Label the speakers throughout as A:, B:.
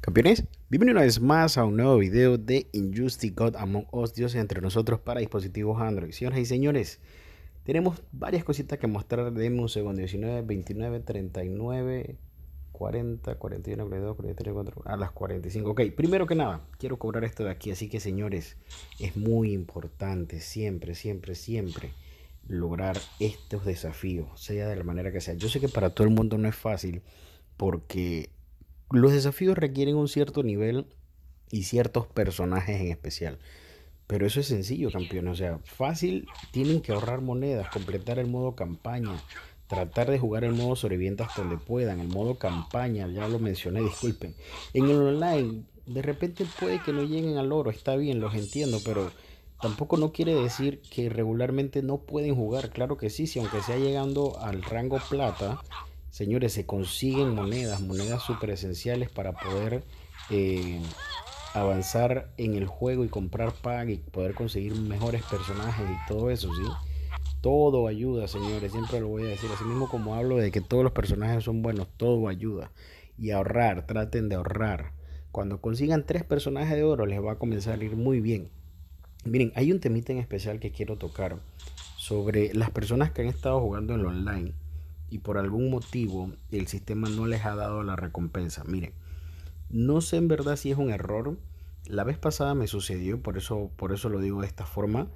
A: Campeones, bienvenidos una vez más a un nuevo video de Injustice God Among Us, Dios entre nosotros para dispositivos Android. Señoras y señores, tenemos varias cositas que mostrar. Denme un segundo: 19, 29, 39, 40, 41, 42, 43, 44, a las 45. Ok, primero que nada, quiero cobrar esto de aquí. Así que, señores, es muy importante siempre, siempre, siempre lograr estos desafíos, sea de la manera que sea. Yo sé que para todo el mundo no es fácil porque los desafíos requieren un cierto nivel y ciertos personajes en especial. Pero eso es sencillo, campeón. O sea, fácil, tienen que ahorrar monedas, completar el modo campaña, tratar de jugar el modo sobreviviente hasta donde puedan, el modo campaña, ya lo mencioné, disculpen. En el online, de repente puede que no lleguen al oro, está bien, los entiendo, pero tampoco no quiere decir que regularmente no pueden jugar. Claro que sí, si aunque sea llegando al rango plata, Señores, se consiguen monedas, monedas superesenciales esenciales para poder eh, avanzar en el juego y comprar Pag y poder conseguir mejores personajes y todo eso, ¿sí? Todo ayuda, señores, siempre lo voy a decir. Así mismo como hablo de que todos los personajes son buenos, todo ayuda. Y ahorrar, traten de ahorrar. Cuando consigan tres personajes de oro les va a comenzar a ir muy bien. Miren, hay un temita en especial que quiero tocar sobre las personas que han estado jugando en lo online y por algún motivo el sistema no les ha dado la recompensa. Miren, no sé en verdad si es un error. La vez pasada me sucedió, por eso, por eso lo digo de esta forma.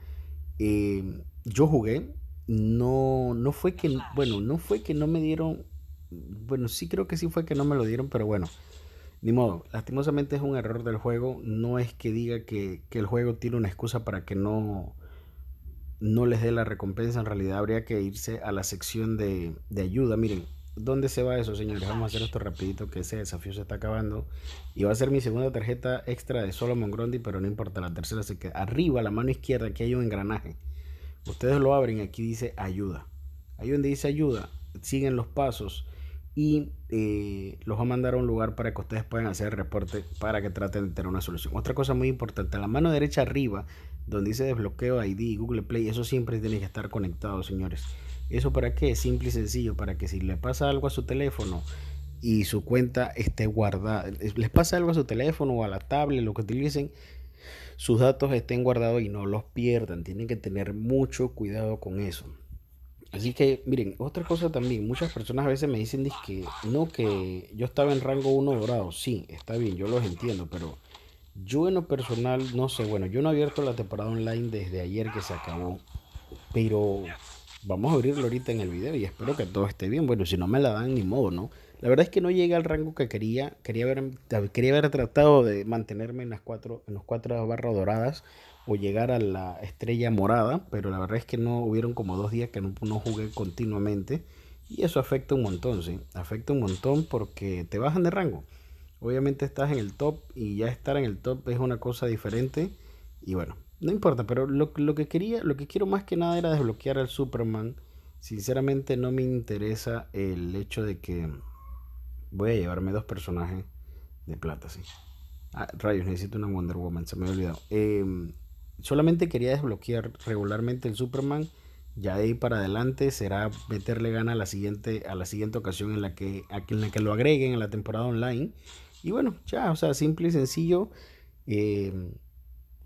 A: Eh, yo jugué, no, no fue que, bueno, no fue que no me dieron, bueno, sí creo que sí fue que no me lo dieron, pero bueno, ni modo, lastimosamente es un error del juego, no es que diga que el juego tiene una excusa para que no, no les dé la recompensa, en realidad habría que irse a la sección de, ayuda. Miren, ¿dónde se va eso, señores? Vamos a hacer esto rapidito, que ese desafío se está acabando. Y va a ser mi segunda tarjeta extra de Solomon Grundy, pero no importa, la tercera se que Arriba, la mano izquierda, aquí hay un engranaje. Ustedes lo abren, aquí dice ayuda. Ahí donde dice ayuda, siguen los pasos y eh, los va a mandar a un lugar para que ustedes puedan hacer reporte para que traten de tener una solución. Otra cosa muy importante, la mano derecha arriba donde dice desbloqueo ID Google Play, eso siempre tiene que estar conectado, señores. ¿Eso para qué? Simple y sencillo, para que si le pasa algo a su teléfono y su cuenta esté guardada, les pasa algo a su teléfono o a la tablet, lo que utilicen, sus datos estén guardados y no los pierdan. Tienen que tener mucho cuidado con eso. Así que, miren, otra cosa también, muchas personas a veces me dicen que no, que yo estaba en rango 1 dorado. Sí, está bien, yo los entiendo, pero yo en lo personal, no sé, bueno, yo no he abierto la temporada online desde ayer que se acabó, pero vamos a abrirlo ahorita en el video y espero que todo esté bien. Bueno, si no me la dan, ni modo, ¿no? La verdad es que no llegué al rango que quería, quería haber, quería haber tratado de mantenerme en las cuatro, en los cuatro barras doradas o llegar a la estrella morada, pero la verdad es que no hubieron como dos días que no, no jugué continuamente y eso afecta un montón, sí, afecta un montón porque te bajan de rango. Obviamente estás en el top y ya estar en el top es una cosa diferente. Y bueno, no importa, pero lo, lo que quería, lo que quiero más que nada era desbloquear al Superman. Sinceramente no me interesa el hecho de que voy a llevarme dos personajes de plata, sí. Ah, rayos, necesito una Wonder Woman, se me ha olvidado. Em, solamente quería desbloquear regularmente el Superman. Ya de ahí para adelante será meterle gana a la siguiente, a la siguiente ocasión en la que, en la que lo agreguen a la temporada online. Y bueno, ya, o sea, simple y sencillo. Eh,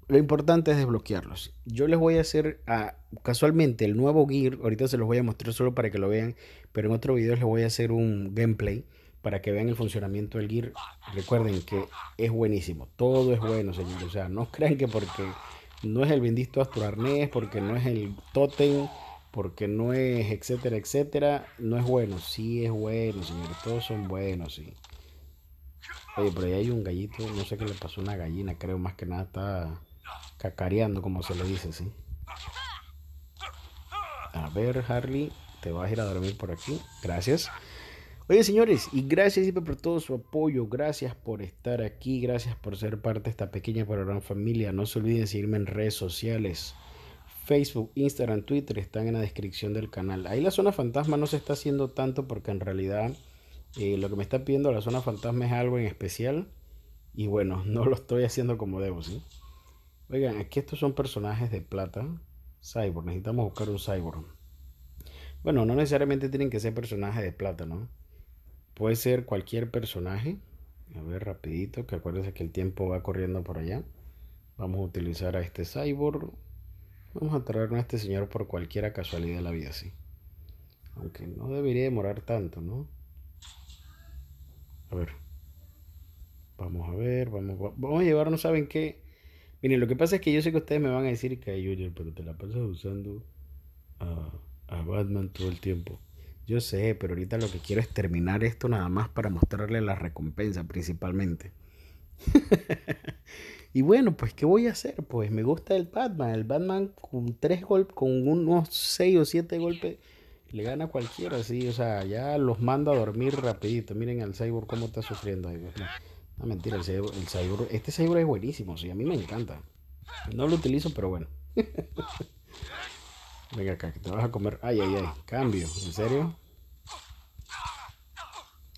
A: lo importante es desbloquearlos. Yo les voy a hacer a, ah, casualmente el nuevo gear. Ahorita se los voy a mostrar solo para que lo vean. Pero en otro video les voy a hacer un gameplay para que vean el funcionamiento del gear. Recuerden que es buenísimo. Todo es bueno, señores. O sea, no crean que porque no es el bendito astro arnés, porque no es el totem, porque no es etcétera, etcétera. No es bueno. Sí es bueno, señores. Todos son buenos, sí. Oye, pero ahí hay un gallito, no sé qué le pasó a una gallina, creo más que nada está cacareando, como se le dice, ¿sí? A ver, Harley, te vas a ir a dormir por aquí. Gracias. Oye, señores, y gracias siempre por todo su apoyo. Gracias por estar aquí. Gracias por ser parte de esta pequeña pero gran familia. No se olviden seguirme en redes sociales. Facebook, Instagram, Twitter están en la descripción del canal. Ahí la zona fantasma no se está haciendo tanto porque en realidad eh, lo que me está pidiendo la zona fantasma es algo en especial. Y bueno, no lo estoy haciendo como debo, ¿sí? Oigan, aquí estos son personajes de plata. Cyborg, necesitamos buscar un cyborg. Bueno, no necesariamente tienen que ser personajes de plata, ¿no? Puede ser cualquier personaje. A ver, rapidito, que acuérdense que el tiempo va corriendo por allá. Vamos a utilizar a este cyborg. Vamos a traernos a este señor por cualquiera casualidad de la vida, sí. Aunque no debería demorar tanto, ¿no? A ver. Vamos a ver, vamos, vamos a no ¿saben qué? Miren, lo que pasa es que yo sé que ustedes me van a decir que Junior, pero te la pasas usando a, Batman todo el tiempo. Yo sé, pero ahorita lo que quiero es terminar esto nada más para mostrarle la recompensa principalmente. y bueno, pues ¿qué voy a hacer? Pues me gusta el Batman. El Batman con tres golpes, con unos seis o siete golpes le gana a cualquiera, sí. O sea, ya los manda a dormir rapidito. Miren al Cyborg cómo está sufriendo ahí. No, mentira, el Cyborg, este Cyborg es buenísimo, sí. A mí me encanta. No lo utilizo, pero bueno. Venga acá, que te vas a comer. Ay, ay, ay. Cambio, ¿en serio?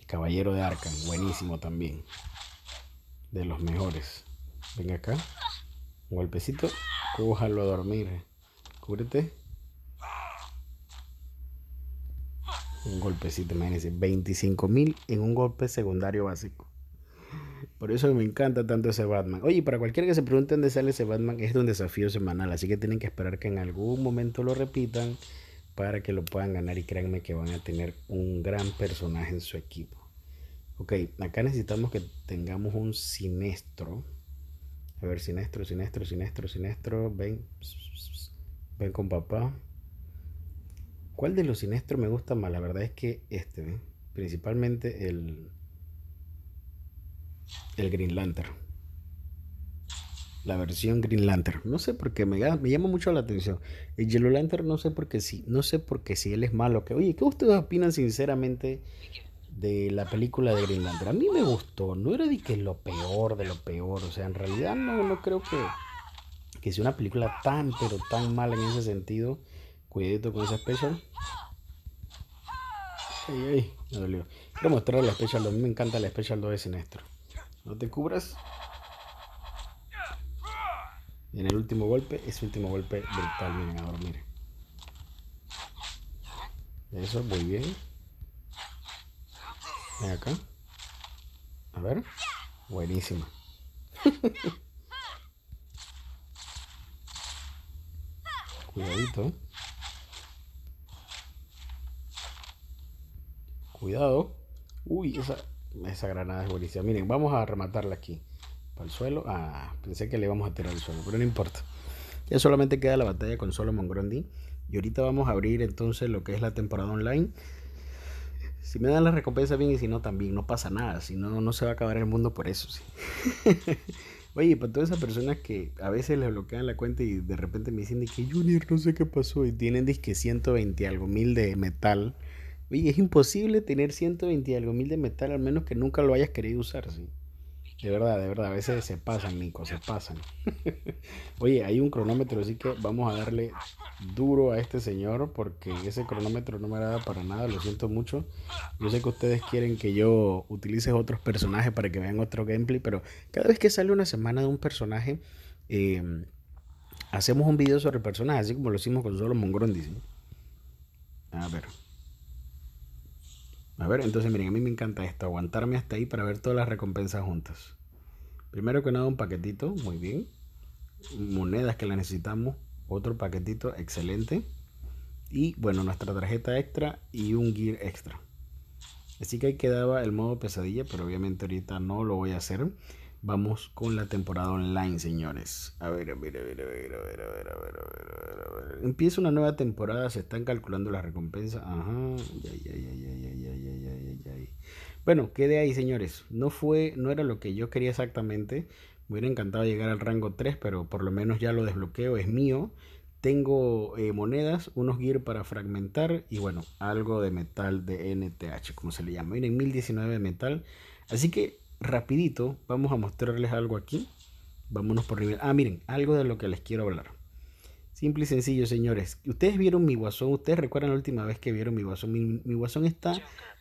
A: Caballero de Arcan, buenísimo también. De los mejores. Venga acá. Un golpecito. Cújalo a dormir. Cúbrete. un golpecito, imagínense, 25 mil en un golpe secundario básico. Por eso me encanta tanto ese Batman. Oye, para cualquiera que se pregunte dónde sale ese Batman, es un desafío semanal, así que tienen que esperar que en algún momento lo repitan para que lo puedan ganar y créanme que van a tener un gran personaje en su equipo. Ok, acá necesitamos que tengamos un siniestro A ver, siniestro, siniestro, siniestro, siniestro Ven, ven con papá. ¿Cuál de los siniestros me gusta más? La verdad es que este, ¿eh? principalmente el, el Green Lantern. La versión Green Lantern. No sé por qué, me, me llama mucho la atención. El Yellow Lantern no sé por qué sí, no sé por qué si él es malo. Que, oye, ¿qué ustedes opinan sinceramente de la película de Green Lantern? A mí me gustó, no era de que lo peor de lo peor. O sea, en realidad no, no creo que, que sea una película tan, pero tan mala en ese sentido Cuidado con esa special. Ay, ay, me dolió. Quiero mostrar la special 2. A mí me encanta la special 2 de Sinestro. No te cubras. Y en el último golpe, ese último golpe brutal, viene a dormir. Eso, muy bien. Ven acá. A ver. Buenísima. Cuidadito. Cuidado. Uy, esa, granada es buenísima. Miren, vamos a rematarla aquí. Para el suelo. Ah, pensé que le íbamos a tirar al suelo, pero no importa. Ya solamente queda la batalla con Solomon Grundy. Y ahorita vamos a abrir entonces lo que es la temporada online. Si me dan la recompensa bien y si no también, no pasa nada. Si no, no se va a acabar el mundo por eso. Oye, para todas esas personas que a veces les bloquean la cuenta y de repente me dicen que Junior no sé qué pasó y tienen disque 120 algo mil de metal Oye, es imposible tener 120 y algo mil de metal, al menos que nunca lo hayas querido usar, sí. De verdad, de verdad, a veces se pasan, Nico, se pasan. Oye, hay un cronómetro, así que vamos a darle duro a este señor, porque ese cronómetro no me da para nada, lo siento mucho. Yo sé que ustedes quieren que yo utilice otros personajes para que vean otro gameplay, pero cada vez que sale una semana de un personaje, em, hacemos un video sobre el personaje, así como lo hicimos con Solo los dice. A ver. A ver, entonces miren, a mí me encanta esto, aguantarme hasta ahí para ver todas las recompensas juntas. Primero que nada un paquetito, muy bien. Monedas que las necesitamos, otro paquetito, excelente. Y bueno, nuestra tarjeta extra y un gear extra. Así que ahí quedaba el modo pesadilla, pero obviamente ahorita no lo voy a hacer. Vamos con la temporada online, señores. A ver, a ver, a ver, a ver, a ver, a ver, a ver, a ver, Empieza una nueva temporada, se están calculando las recompensas. Ajá, ya, ya, ya, bueno, quede ahí, señores. No fue, no era lo que yo quería exactamente. Me hubiera encantado llegar al rango 3, pero por lo menos ya lo desbloqueo, es mío. Tengo eh, monedas, unos gear para fragmentar y bueno, algo de metal de NTH, como se le llama. Miren, 1019 de metal. Así que rapidito, vamos a mostrarles algo aquí. Vámonos por nivel. Ah, miren, algo de lo que les quiero hablar. Simple y sencillo, señores. Ustedes vieron mi guasón, ustedes recuerdan la última vez que vieron mi guasón. Mi, guasón está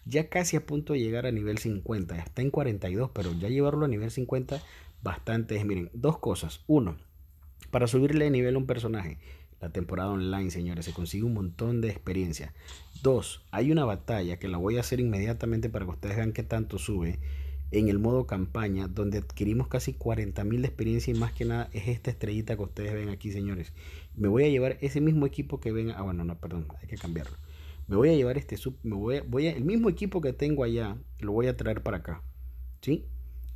A: ya casi a punto de llegar a nivel 50, está en 42, pero ya llevarlo a nivel 50 bastante es. Miren, dos cosas. Uno, para subirle de nivel a un personaje, la temporada online, señores, se consigue un montón de experiencia. Dos, hay una batalla que la voy a hacer inmediatamente para que ustedes vean qué tanto sube en el modo campaña, donde adquirimos casi 40.000 de experiencia y más que nada es esta estrellita que ustedes ven aquí, señores. Me voy a llevar ese mismo equipo que ven, ah, bueno, no, perdón, hay que cambiarlo. Me voy a llevar este sub, me voy, voy el mismo equipo que tengo allá, lo voy a traer para acá, ¿sí?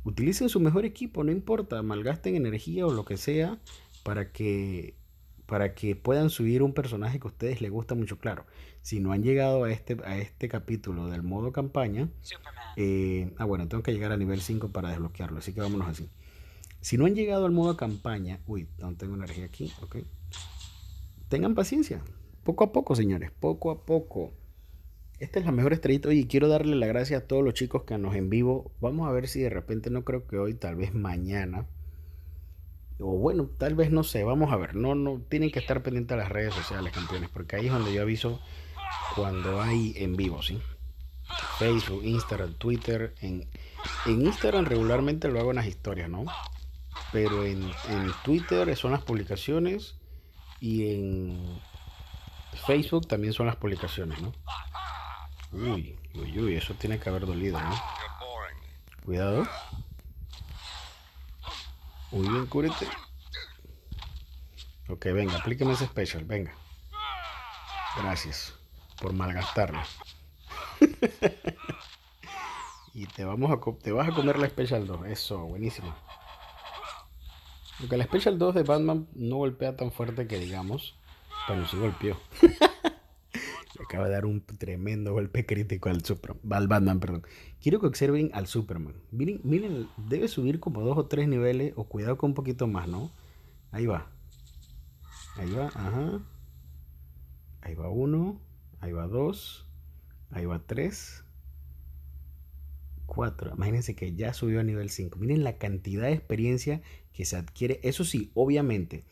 A: Utilicen su mejor equipo, no importa, malgasten energía o lo que sea para que para que puedan subir un personaje que a ustedes les gusta mucho. Claro, si no han llegado a este, a este capítulo del modo campaña, eh, ah bueno, tengo que llegar a nivel 5 para desbloquearlo, así que vámonos así. Si no han llegado al modo campaña, uy, no tengo energía aquí, ok. Tengan paciencia, poco a poco, señores, poco a poco. Esta es la mejor estrellita. Y quiero darle la gracia a todos los chicos que nos en vivo. Vamos a ver si de repente, no creo que hoy, tal vez mañana, o bueno, tal vez no sé, vamos a ver. No, no, tienen que estar pendientes a las redes sociales, campeones, porque ahí es donde yo aviso cuando hay en vivo, ¿sí? Facebook, Instagram, Twitter. En, Instagram regularmente lo hago en las historias, ¿no? Pero en, en Twitter son las publicaciones y en Facebook también son las publicaciones, ¿no? Uy, uy, uy, eso tiene que haber dolido, ¿no? Cuidado. Muy bien, cúbrete. Ok, venga, aplíqueme ese special, venga. Gracias por malgastarlo. y te, vamos a, te vas a comer la Special 2. Eso, buenísimo. Porque la Special 2 de Batman no golpea tan fuerte que digamos, pero sí golpeó. acaba de dar un tremendo golpe crítico al, Superman. Perdón. Quiero que observen al Superman. Miren, miren, debe subir como dos o tres niveles, o cuidado con un poquito más, ¿no? Ahí va. Ahí va, ajá. Ahí va uno, ahí va dos, ahí va tres, cuatro. Imagínense que ya subió a nivel 5. Miren la cantidad de experiencia que se adquiere. Eso sí, obviamente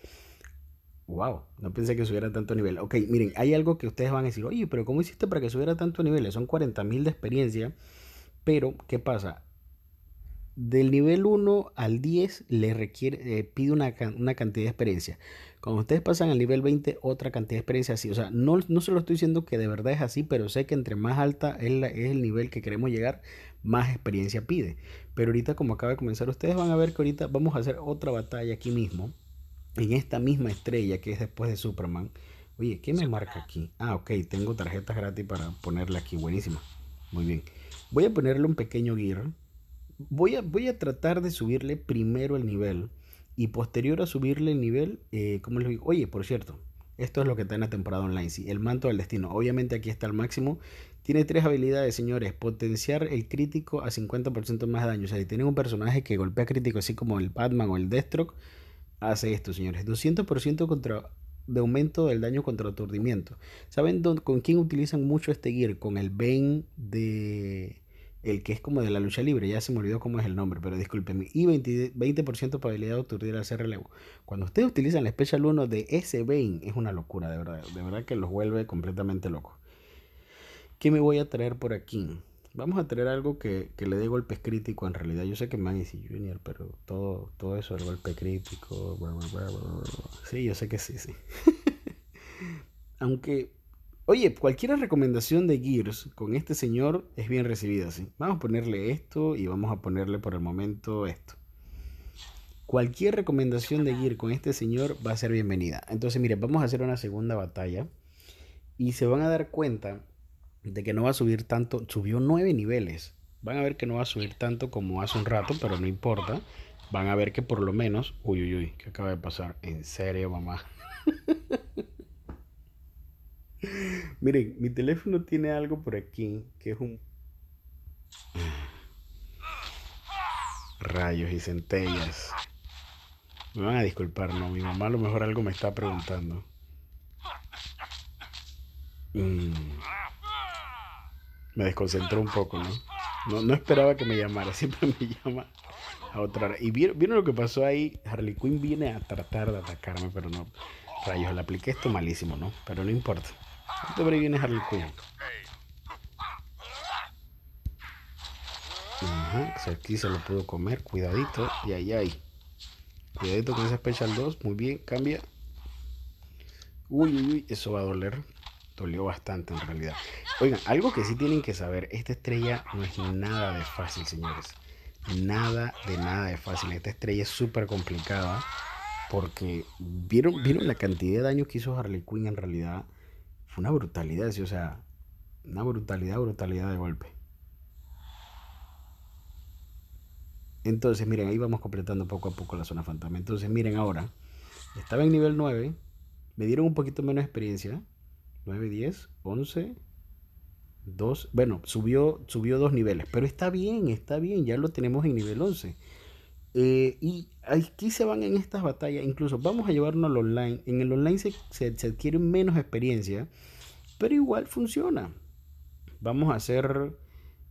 A: Wow, no pensé que subiera tanto nivel. Ok, miren, hay algo que ustedes van a decir, oye, pero ¿cómo hiciste para que subiera tanto nivel? Son 40.000 de experiencia, pero ¿qué pasa? Del nivel 1 al 10 le requiere, eh, pide una, cantidad de experiencia. Cuando ustedes pasan al nivel 20, otra cantidad de experiencia así. O sea, no, no se lo estoy diciendo que de verdad es así, pero sé que entre más alta es el nivel que queremos llegar, más experiencia pide. Pero ahorita, como acaba de comenzar, ustedes van a ver que ahorita vamos a hacer otra batalla aquí mismo en esta misma estrella que es después de Superman. Oye, ¿qué me marca aquí? Ah, ok, tengo tarjetas gratis para ponerle aquí. Buenísima. Muy bien. Voy a ponerle un pequeño gear. Voy a, voy a tratar de subirle primero el nivel. Y posterior a subirle el nivel, eh, ¿cómo les digo? Oye, por cierto, esto es lo que está en la temporada online. Sí, el manto del destino. Obviamente aquí está al máximo. Tiene tres habilidades, señores. Potenciar el crítico a 50% más daño. O sea, si tienen un personaje que golpea crítico, así como el Batman o el Deathstroke hace esto, señores. 200% contra, de aumento del daño contra aturdimiento. ¿Saben con quién utilizan mucho este gear? Con el Bane, de... El que es como de la lucha libre, ya se me olvidó cómo es el nombre, pero discúlpenme. Y 20%, 20 probabilidad de aturdir al hacer relevo. Cuando ustedes utilizan la Special 1 de ese Bane, es una locura, de verdad. De verdad que los vuelve completamente locos. ¿Qué me voy a traer por aquí? Vamos a tener algo que, le dé golpes crítico. en realidad. Yo sé que Manny y Junior, pero todo, todo eso, el golpe crítico. sí, yo sé que sí, sí. Aunque, oye, cualquier recomendación de Gears con este señor es bien recibida, sí. Vamos a ponerle esto y vamos a ponerle por el momento esto. Cualquier recomendación de Gears con este señor va a ser bienvenida. Entonces, mire, vamos a hacer una segunda batalla y se van a dar cuenta de que no va a subir tanto, subió nueve niveles. Van a ver que no va a subir tanto como hace un rato, pero no importa. Van a ver que por lo menos, uy, uy, uy, ¿qué acaba de pasar? En serio, mamá. Miren, mi teléfono tiene algo por aquí, que es un... Rayos y centellas. Me van a disculpar, ¿no? Mi mamá a lo mejor algo me está preguntando. Mmm me desconcentró un poco, ¿no? No, no esperaba que me llamara, siempre me llama a otra hora. Y vieron, lo que pasó ahí, Harley Quinn viene a tratar de atacarme, pero no. Rayos, le apliqué esto malísimo, ¿no? Pero no importa. ahí viene Harley Quinn. Ajá, aquí se lo puedo comer, cuidadito, y ahí, ahí. Cuidadito con esa Special 2, muy bien, cambia. Uy, uy, uy, eso va a doler dolió bastante en realidad. Oigan, algo que sí tienen que saber, esta estrella no es nada de fácil, señores. Nada de nada de fácil. Esta estrella es súper complicada porque ¿vieron, vieron la cantidad de daño que hizo Harley Quinn en realidad. Fue una brutalidad, sí, o sea, una brutalidad, brutalidad de golpe. Entonces, miren, ahí vamos completando poco a poco la zona fantasma. Entonces, miren ahora, estaba en nivel 9, me dieron un poquito menos experiencia, 9, 10, 11, 2. Bueno, subió, subió dos niveles, pero está bien, está bien, ya lo tenemos en nivel 11. Eh, y aquí se van en estas batallas, incluso vamos a llevarnos al online. En el online se, se, se adquiere menos experiencia, pero igual funciona. Vamos a hacer,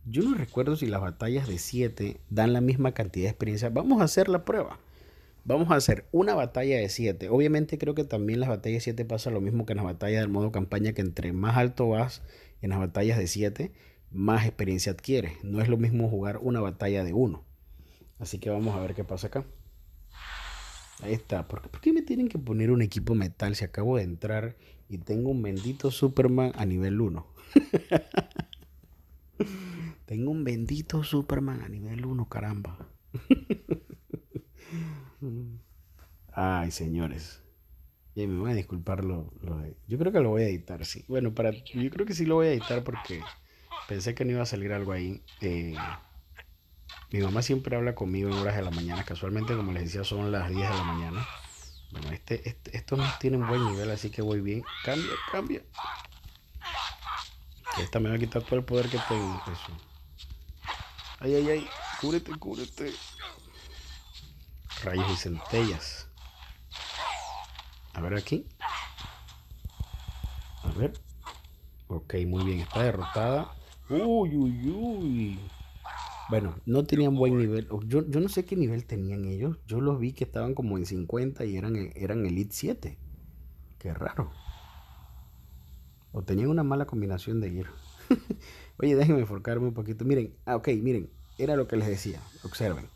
A: yo no recuerdo si las batallas de 7 dan la misma cantidad de experiencia. Vamos a hacer la prueba. Vamos a hacer una batalla de 7. Obviamente creo que también las batallas de 7 pasa lo mismo que en las batallas del modo campaña, que entre más alto vas en las batallas de 7, más experiencia adquieres. No es lo mismo jugar una batalla de 1. Así que vamos a ver qué pasa acá. Ahí está. ¿Por qué me tienen que poner un equipo metal si acabo de entrar y tengo un bendito Superman a nivel 1? tengo un bendito Superman a nivel 1, caramba. señores. Y me voy a disculpar lo, Yo creo que lo voy a editar, sí. Bueno, para... yo creo que sí lo voy a editar porque pensé que no iba a salir algo ahí. Eh, mi mamá siempre habla conmigo en horas de la mañana. Casualmente, como les decía, son las 10 de la mañana. Bueno, este, este, estos no tienen buen nivel, así que voy bien. Cambia, cambia. Esta me va a quitar todo el poder que tengo. Eso. Ay, ay, ay. Cúrete, cúrete. Rayos y centellas. A ver aquí. A ver. Ok, muy bien, está derrotada. Uy, uy, uy. Bueno, no tenían buen nivel. Yo, no sé qué nivel tenían ellos. Yo los vi que estaban como en 50 y eran, eran Elite 7. Qué raro. O tenían una mala combinación de hierro Oye, déjenme enfocarme un poquito. Miren, ah, ok, miren. Era lo que les decía. Observen.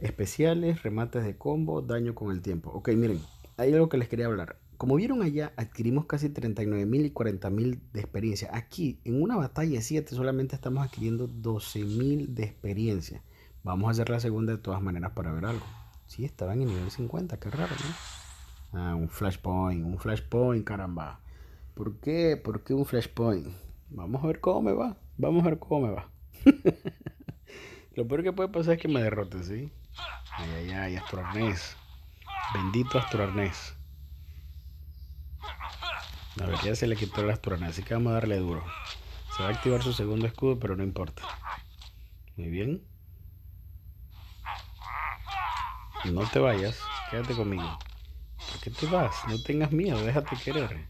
A: Especiales, remates de combo, daño con el tiempo. Ok, miren hay algo que les quería hablar. Como vieron allá, adquirimos casi 39.000 y 40.000 de experiencia. Aquí, en una batalla 7, solamente estamos adquiriendo 12.000 de experiencia. Vamos a hacer la segunda de todas maneras para ver algo. Sí, estaban en nivel 50, qué raro, ¿no? Ah, un flashpoint, un flashpoint, caramba. ¿Por qué? ¿Por qué un flashpoint? Vamos a ver cómo me va. Vamos a ver cómo me va. Lo peor que puede pasar es que me derrote, ¿sí? Ay, ay, ay, Astronés. Bendito astroarnés. La verdad se le quitó el astroarnés, así que vamos a darle duro. Se va a activar su segundo escudo, pero no importa. Muy bien. No te vayas, quédate conmigo. ¿Por qué te vas? No tengas miedo, déjate querer.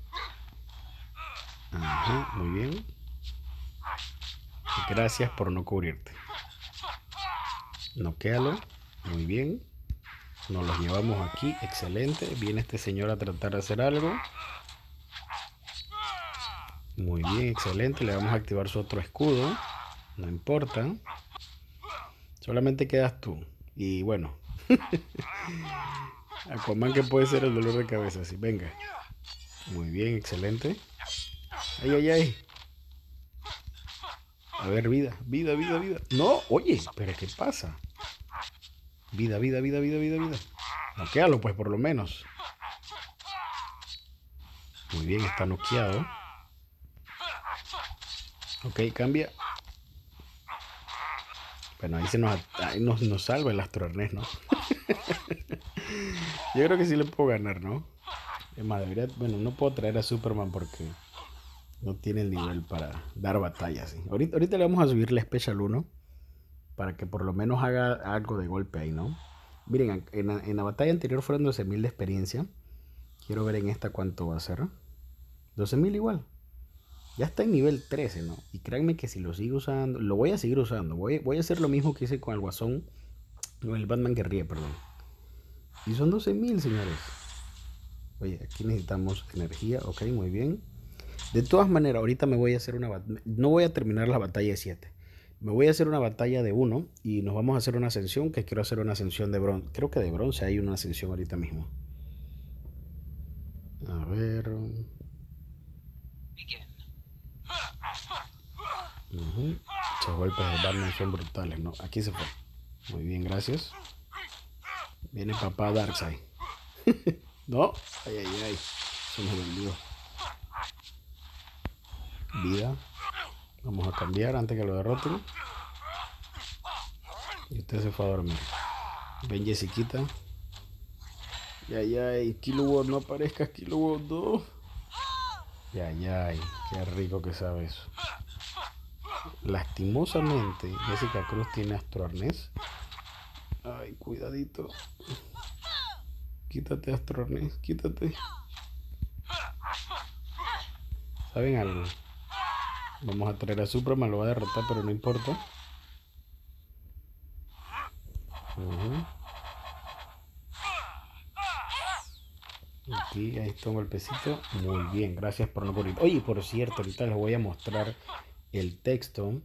A: Ajá, muy bien. Gracias por no cubrirte. No, quédalo Muy bien. Nos los llevamos aquí, excelente. Viene este señor a tratar de hacer algo. Muy bien, excelente. Le vamos a activar su otro escudo. No importa. Solamente quedas tú. Y bueno. comán que puede ser el dolor de cabeza. Sí, venga. Muy bien, excelente. Ay, ay, ay. A ver, vida, vida, vida, vida. No, oye, pero ¿qué pasa? Vida, vida, vida, vida, vida, vida. Noquealo, pues, por lo menos. Muy bien, está noqueado. Ok, cambia. Bueno, ahí se nos, ahí nos, salva el Astro ¿no? Yo creo que sí le puedo ganar, ¿no? Es más, bueno, no puedo traer a Superman porque no tiene el nivel para dar batallas. Ahorita, ahorita le vamos a subir la Special 1 para que por lo menos haga algo de golpe ahí, ¿no? Miren, en la, batalla anterior fueron 12.000 de experiencia. Quiero ver en esta cuánto va a ser. 12.000 igual. Ya está en nivel 13, ¿no? Y créanme que si lo sigo usando, lo voy a seguir usando. Voy, a hacer lo mismo que hice con el Guasón, con el Batman que perdón. Y son 12.000, señores. Oye, aquí necesitamos energía, ok, muy bien. De todas maneras, ahorita me voy a hacer una No voy a terminar la batalla de 7 me voy a hacer una batalla de uno y nos vamos a hacer una ascensión, que quiero hacer una ascensión de bronce. Creo que de bronce hay una ascensión ahorita mismo. A ver. Uh golpes de son brutales, ¿no? Aquí se fue. Muy bien, gracias. Viene papá Darkseid. no, ay, ay, ay. me vendió. Vida. Vamos a cambiar antes que lo derroten. Y usted se fue a dormir. Ven Jessiquita. Ya, ya, Kilowatt, no aparezca Kilowatt 2. Ya, ya, qué rico que sabe eso. Lastimosamente, Jessica Cruz tiene astroarnés. Ay, cuidadito. Quítate, Arnés, quítate. ¿Saben algo? Vamos a traer a Supra, me lo va a derrotar, pero no importa. Aquí, ahí está un golpecito. Muy bien, gracias por no correr. Oye, por cierto, ahorita les voy a mostrar el texto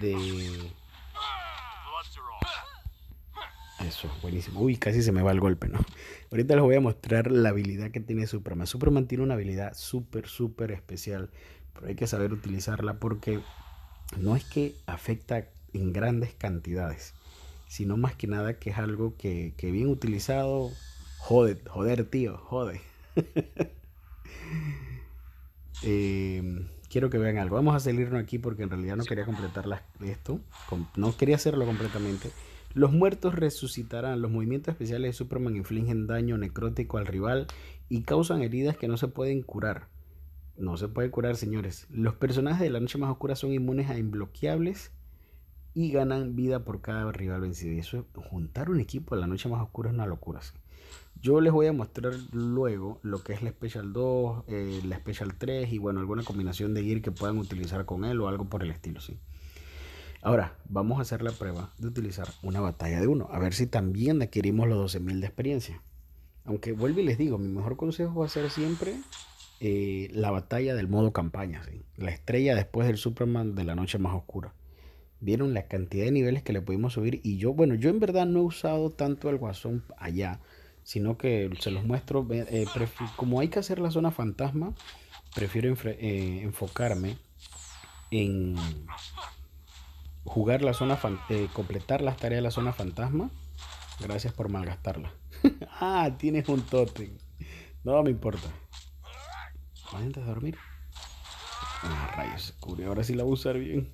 A: de... Eso, buenísimo. Uy, casi se me va el golpe, ¿no? Ahorita les voy a mostrar la habilidad que tiene Supra. Superman tiene una habilidad súper, súper especial pero hay que saber utilizarla porque no es que afecta en grandes cantidades, sino más que nada que es algo que, bien utilizado, Joder, joder tío, jode. Em, quiero que vean algo. Vamos a salirnos aquí porque en realidad no quería completar esto. No quería hacerlo completamente. Los muertos resucitarán. Los movimientos especiales de Superman infligen daño necrótico al rival y causan heridas que no se pueden curar. No se puede curar, señores. Los personajes de La Noche Más Oscura son inmunes a inbloqueables y ganan vida por cada rival vencido. Y eso, juntar un equipo de La Noche Más Oscura es una locura. Yo les voy a mostrar luego lo que es la Special 2, eh, la Special 3 y bueno, alguna combinación de gear que puedan utilizar con él o algo por el estilo, ¿sí? Ahora, vamos a hacer la prueba de utilizar una batalla de uno, a ver si también adquirimos los 12.000 de experiencia. Aunque vuelvo y les digo, mi mejor consejo va a ser siempre eh, la batalla del modo campaña, la estrella después del Superman de la noche más oscura. Vieron la cantidad de niveles que le pudimos subir y yo, bueno, yo en verdad no he usado tanto el guasón allá, sino que se los muestro, eh, como hay que hacer la zona fantasma, prefiero eh, enfocarme en jugar la zona, completar las tareas de la zona fantasma. Gracias por malgastarla. ah, tienes un totem No me importa antes de dormir. Ah, rayos, cubre. Ahora sí la voy a usar bien.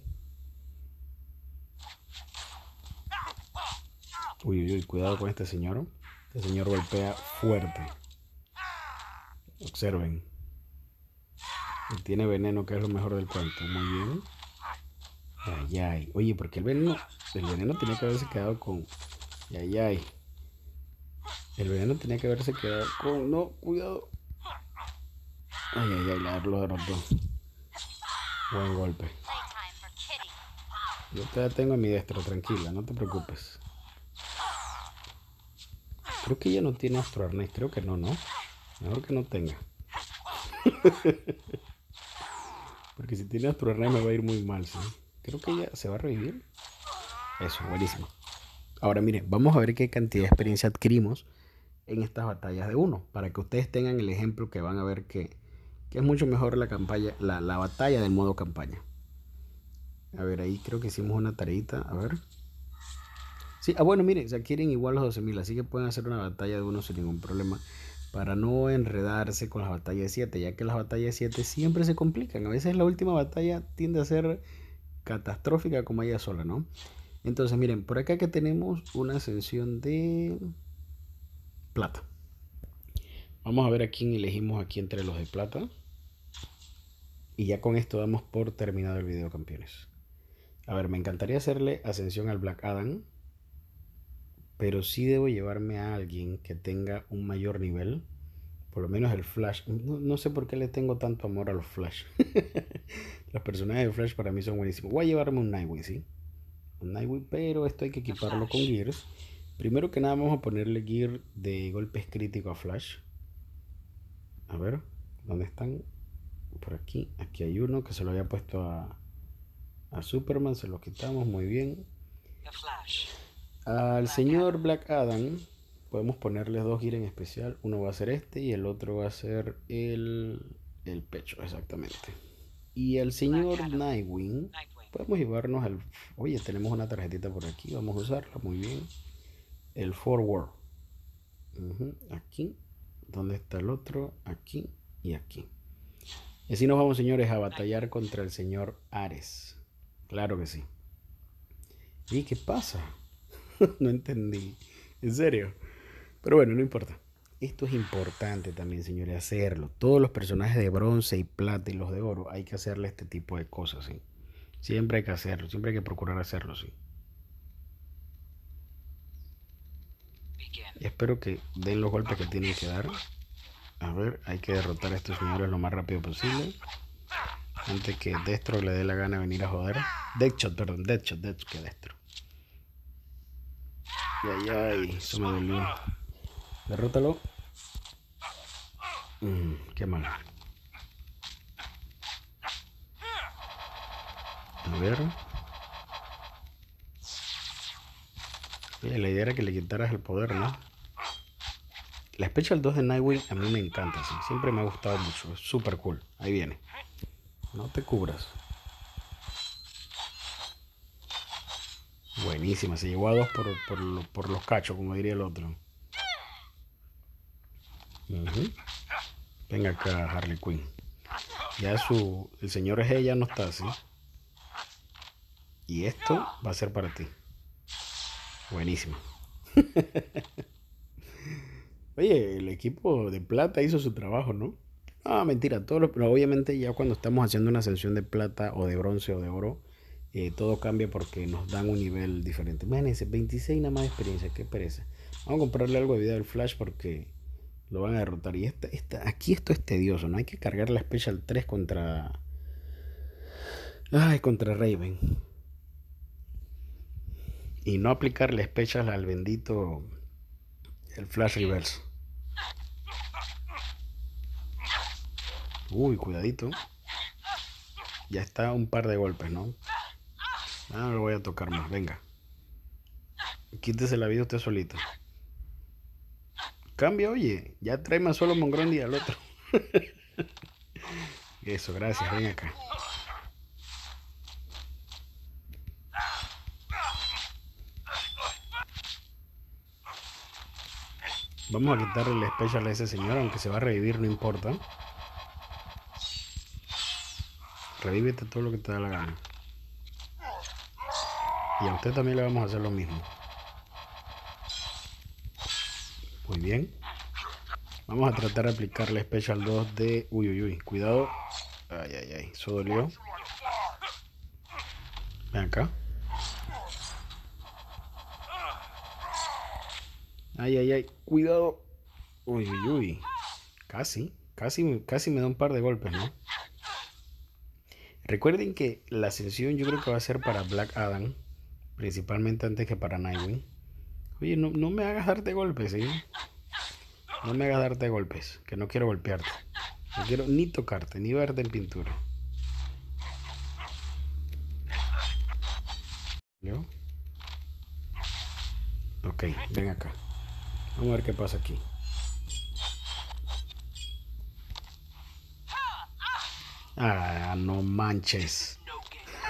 A: Uy, uy, uy, cuidado con este señor. ¿oh? Este señor golpea fuerte. Observen. Él tiene veneno, que es lo mejor del cuento. Muy bien. Ay, ay. Oye, qué el veneno. El veneno tenía que haberse quedado con. Ay, ay. El veneno tenía que haberse quedado con. No, cuidado. Ay, ay, ay, la los derrotó. Buen golpe. Yo te la tengo en mi destro, tranquila, no te preocupes. Creo que ella no tiene astro creo que no, ¿no? Mejor que no tenga. Porque si tiene astro me va a ir muy mal, ¿sí? Creo que ella se va a revivir. Eso, buenísimo. Ahora mire, vamos a ver qué cantidad de experiencia adquirimos en estas batallas de uno, para que ustedes tengan el ejemplo que van a ver que que es mucho mejor la campaña, la, batalla del modo campaña. A ver, ahí creo que hicimos una tareita. A ver. Sí, ah, bueno, miren, se quieren igual los 12.000, así que pueden hacer una batalla de uno sin ningún problema. Para no enredarse con las batallas 7, ya que las batallas 7 siempre se complican. A veces la última batalla tiende a ser catastrófica como ella sola, ¿no? Entonces, miren, por acá que tenemos una ascensión de plata. Vamos a ver a quién elegimos aquí entre los de plata. Y ya con esto damos por terminado el video, campeones. A ver, me encantaría hacerle ascensión al Black Adam. Pero sí debo llevarme a alguien que tenga un mayor nivel. Por lo menos el Flash. No, sé por qué le tengo tanto amor a los Flash. los personajes de Flash para mí son buenísimos. Voy a llevarme un Nightwing, ¿sí? Un Nightwing, pero esto hay que equiparlo con Gears. Primero que nada vamos a ponerle Gear de golpes críticos a Flash. A ver, ¿dónde están? Por aquí. Aquí hay uno que se lo había puesto a, Superman. Se lo quitamos muy bien. Al señor Black Adam podemos ponerle dos giras en especial. Uno va a ser este y el otro va a ser el, pecho, exactamente. Y al señor Nightwing podemos llevarnos al... Oye, tenemos una tarjetita por aquí, vamos a usarla, muy bien. El forward. aquí ¿Dónde está el otro? Aquí y aquí. Y así nos vamos, señores, a batallar contra el señor Ares. Claro que sí. ¿Y qué pasa? no entendí. En serio. Pero bueno, no importa. Esto es importante también, señores, hacerlo. Todos los personajes de bronce y plata y los de oro, hay que hacerle este tipo de cosas, ¿sí? Siempre hay que hacerlo, siempre hay que procurar hacerlo, sí. Y espero que den los golpes que tienen que dar. A ver, hay que derrotar a estos señores lo más rápido posible. Antes que Destro le dé la gana de venir a joder. Deadshot, perdón, Deadshot, Deadshot, que Destro. Ay, ay, eso me dolió. Derrótalo. Mm, qué mal. A ver. La idea era que le quitaras el poder, ¿no? La Special 2 de Nightwing a mí me encanta, ¿sí? siempre me ha gustado mucho, es súper cool. Ahí viene. No te cubras. Buenísima, se llevó a dos por, los cachos, como diría el otro. Venga acá, Harley Quinn. Ya su. El señor es ella, no está así. Y esto va a ser para ti. Buenísimo. Oye, el equipo de plata hizo su trabajo, ¿no? Ah, mentira, todo pero obviamente ya cuando estamos haciendo una ascensión de plata o de bronce o de oro, eh, todo cambia porque nos dan un nivel diferente. ese, 26 nada más de experiencia, qué pereza. Vamos a comprarle algo de vida al Flash porque lo van a derrotar. Y esta, esta, aquí esto es tedioso, ¿no? Hay que cargar la Special 3 contra... Ay, contra Raven y no aplicarle pechas al bendito el flash reverse. Uy, cuidadito. Ya está un par de golpes, ¿no? Ah, no lo voy a tocar más, venga. Quítese la vida usted solito Cambia, oye. Ya trae más solo y al otro. Eso, gracias, ven acá. Vamos a quitarle el special a ese señor, aunque se va a revivir, no importa. Revívete todo lo que te da la gana. Y a usted también le vamos a hacer lo mismo. Muy bien. Vamos a tratar de aplicar aplicarle Special 2 de... Uy, uy, uy. Cuidado. Ay, ay, ay. Eso dolió. Ven acá. Ay, ay, ay. Cuidado. Uy, uy, uy. Casi, casi, casi me da un par de golpes, ¿no? Recuerden que la ascensión yo creo que va a ser para Black Adam. Principalmente antes que para Nightwing. Oye, no, me hagas darte golpes, ¿sí? ¿eh? No me hagas darte golpes. Que no quiero golpearte. No quiero ni tocarte, ni verte en pintura. Ok, ven acá. Vamos a ver qué pasa aquí. Ah, no manches.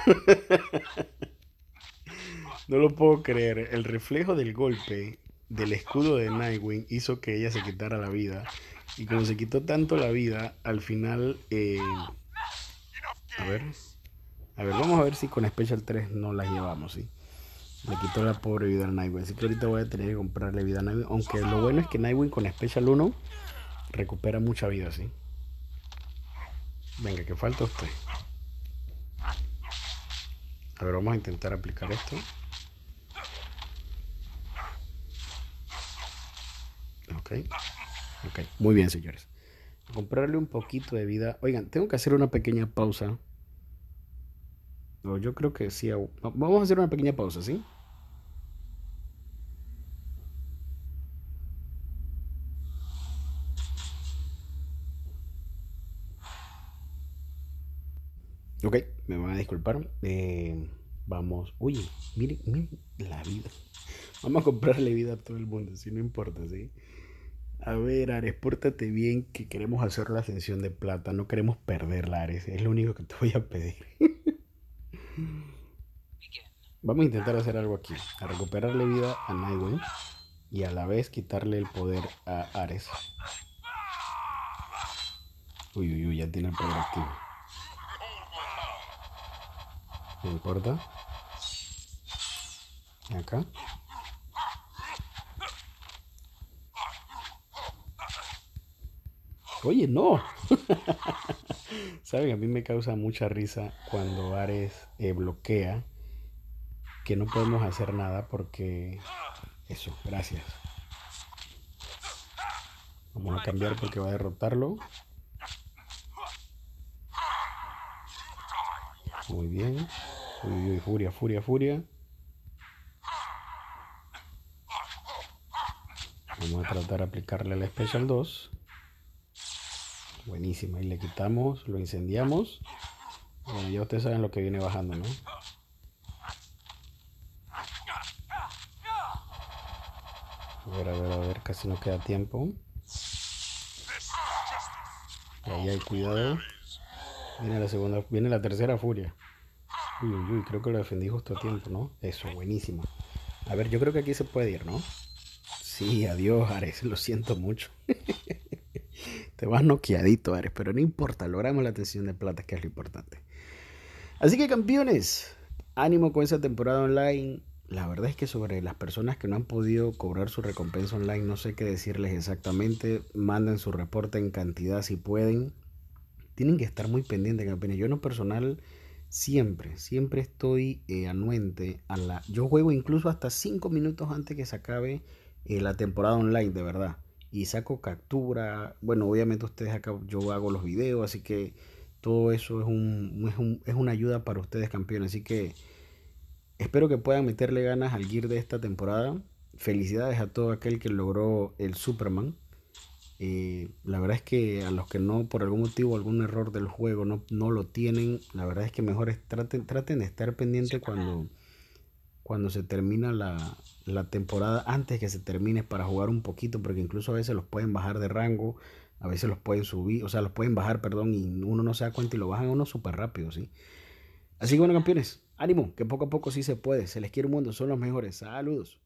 A: no lo puedo creer. El reflejo del golpe del escudo de Nightwing hizo que ella se quitara la vida. Y como se quitó tanto la vida, al final... Eh, a ver. A ver, vamos a ver si con Special 3 no las llevamos, ¿sí? Le quitó la pobre vida al Nightwing. Así que ahorita voy a tener que comprarle vida a Nightwing. Aunque lo bueno es que Nightwing con Special 1 recupera mucha vida, ¿sí? Venga, que falta usted. A ver, vamos a intentar aplicar esto. Ok. Ok, muy bien, señores. Comprarle un poquito de vida. Oigan, tengo que hacer una pequeña pausa. No, yo creo que sí. Vamos a hacer una pequeña pausa, ¿sí? Ok, me van a disculpar. Eh, vamos, uy, miren, la vida. Vamos a comprarle vida a todo el mundo, si no importa, ¿sí? A ver, Ares, pórtate bien que queremos hacer la ascensión de plata. No queremos perderla, Ares. Es lo único que te voy a pedir. Vamos a intentar hacer algo aquí. A recuperarle vida a Nightwing. Y a la vez quitarle el poder a Ares. Uy, uy, uy, ya tiene el poder activo. No importa. Acá. Oye, no. Saben, a mí me causa mucha risa cuando Ares eh, bloquea que no podemos hacer nada porque... Eso, gracias. Vamos a cambiar porque va a derrotarlo. Muy bien. Uy, uy, furia, furia, furia. Vamos a tratar de aplicarle la Special 2. Buenísima. ahí le quitamos, lo incendiamos. Bueno, ya ustedes saben lo que viene bajando, ¿no? A ver, a ver, a ver, casi no queda tiempo. Ahí hay cuidado. Viene la segunda, viene la tercera furia. Uy, uy, uy, creo que lo defendí justo a tiempo, ¿no? Eso, buenísimo. A ver, yo creo que aquí se puede ir, ¿no? Sí, adiós, Ares, lo siento mucho. Te vas noqueadito, Ares, pero no importa, logramos la atención de plata, que es lo importante. Así que, campeones, ánimo con esa temporada online. La verdad es que sobre las personas que no han podido cobrar su recompensa online, no sé qué decirles exactamente. Manden su reporte en cantidad si pueden tienen que estar muy pendientes, campeones. Yo en lo personal siempre, siempre estoy eh, anuente a la... Yo juego incluso hasta 5 minutos antes que se acabe eh, la temporada online, de verdad. Y saco captura. Bueno, obviamente ustedes acá, yo hago los videos, así que todo eso es, un, es, es una ayuda para ustedes, campeones. Así que espero que puedan meterle ganas al gear de esta temporada. Felicidades a todo aquel que logró el Superman. Eh, la verdad es que a los que no, por algún motivo, algún error del juego, no, no lo tienen, la verdad es que mejor es, traten, de estar pendiente cuando, cuando se termina la, temporada, antes que se termine, para jugar un poquito, porque incluso a veces los pueden bajar de rango, a veces los pueden subir, o sea, los pueden bajar, perdón, y uno no se da cuenta y lo bajan uno súper rápido, ¿sí? Así que bueno, campeones, ánimo, que poco a poco sí se puede, se les quiere un mundo, son los mejores, saludos.